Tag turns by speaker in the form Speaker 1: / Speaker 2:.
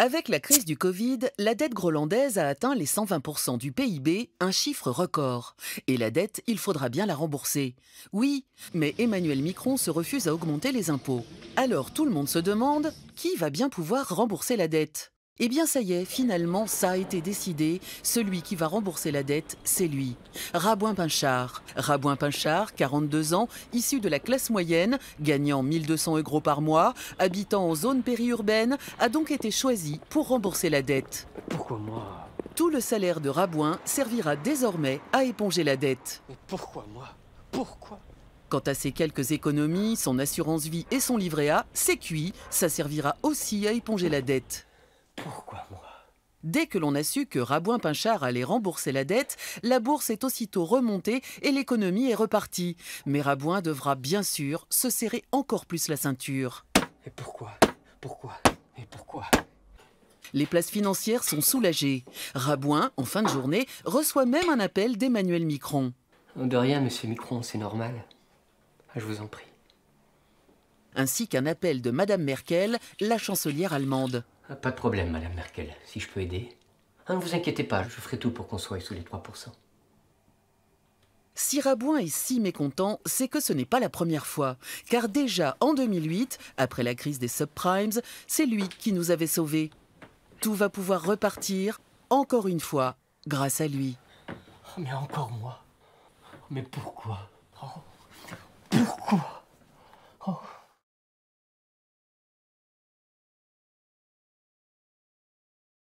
Speaker 1: Avec la crise du Covid, la dette grolandaise a atteint les 120% du PIB, un chiffre record. Et la dette, il faudra bien la rembourser. Oui, mais Emmanuel Macron se refuse à augmenter les impôts. Alors tout le monde se demande qui va bien pouvoir rembourser la dette eh bien ça y est, finalement, ça a été décidé. Celui qui va rembourser la dette, c'est lui. Rabouin Pinchard. Rabouin Pinchard, 42 ans, issu de la classe moyenne, gagnant 1200 euros par mois, habitant en zone périurbaine, a donc été choisi pour rembourser la dette. Pourquoi moi Tout le salaire de Rabouin servira désormais à éponger la dette. Mais pourquoi moi Pourquoi Quant à ses quelques économies, son assurance vie et son livret A, c'est cuit, ça servira aussi à éponger la dette. Pourquoi moi Dès que l'on a su que Rabouin Pinchard allait rembourser la dette, la bourse est aussitôt remontée et l'économie est repartie. Mais Rabouin devra bien sûr se serrer encore plus la ceinture. Et pourquoi Pourquoi Et pourquoi les places financières sont soulagées. Rabouin, en fin de journée, reçoit même un appel d'Emmanuel Micron. De rien, monsieur Micron, c'est normal. Ah, je vous en prie ainsi qu'un appel de Madame Merkel, la chancelière allemande. Ah, pas de problème, Madame Merkel, si je peux aider.
Speaker 2: Ah, ne vous inquiétez pas,
Speaker 1: je ferai tout pour qu'on soit sous les 3%. Si Rabouin est si mécontent, c'est que ce n'est pas la première fois. Car déjà en 2008, après la crise des subprimes, c'est lui qui nous avait sauvés. Tout va pouvoir repartir, encore une fois, grâce à lui. Oh, mais encore moi. Oh, mais pourquoi oh, Pourquoi